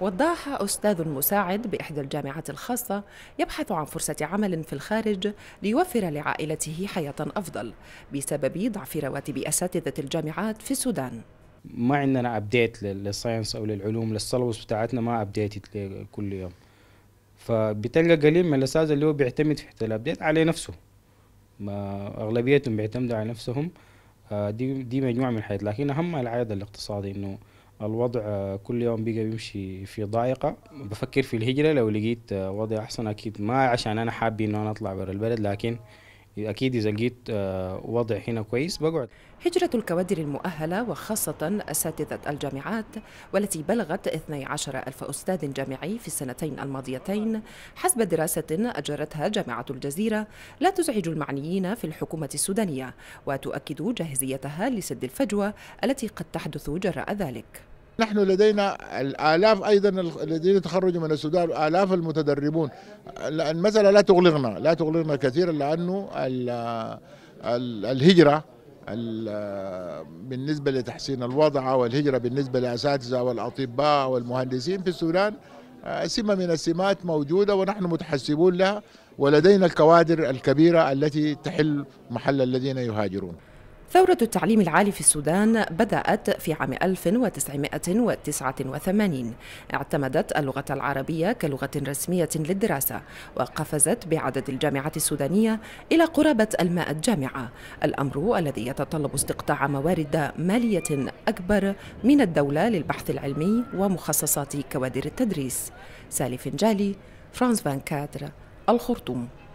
وضاح أستاذ مساعد بإحدى الجامعات الخاصة يبحث عن فرصة عمل في الخارج ليوفر لعائلته حياة أفضل بسبب ضعف رواتب أساتذة الجامعات في السودان ما عندنا أبديت للساينس أو للعلوم للسلوس بتاعتنا ما أبديتت كل يوم فبتلقى قليل من الأساتذة اللي هو بيعتمد في الأبديت على نفسه ما أغلبيتهم بيعتمدوا على نفسهم آه، دي دي مجموعة من الحياة لكن أهمها العائد الاقتصادي إنه الوضع آه، كل يوم بيجي بيمشي في ضائقة بفكر في الهجرة لو لقيت آه، وضع أحسن أكيد ما عشان أنا حابب إنه أنا أطلع برا البلد لكن اكيد اذا جيت آه، وضع هنا كويس بقعد هجرة الكوادر المؤهلة وخاصة أساتذة الجامعات والتي بلغت 12 ألف أستاذ جامعي في السنتين الماضيتين حسب دراسة أجرتها جامعة الجزيرة لا تزعج المعنيين في الحكومة السودانية وتؤكد جاهزيتها لسد الفجوة التي قد تحدث جراء ذلك نحن لدينا الآلاف أيضا الذين تخرجوا من السودان آلاف المتدربون المسألة لا تغلقنا لا تغلقنا كثيرا لأنه الهجرة بالنسبة لتحسين الوضع والهجرة بالنسبة لأساتذة والأطباء والمهندسين في السودان آه، سمة من السمات موجودة ونحن متحسبون لها ولدينا الكوادر الكبيرة التي تحل محل الذين يهاجرون ثورة التعليم العالي في السودان بدأت في عام 1989 اعتمدت اللغة العربية كلغة رسمية للدراسة وقفزت بعدد الجامعات السودانية إلى قرابة المائة جامعة الأمر الذي يتطلب استقطاع موارد مالية أكبر من الدولة للبحث العلمي ومخصصات كوادر التدريس سالي فنجالي فرانس فان كادر الخرطوم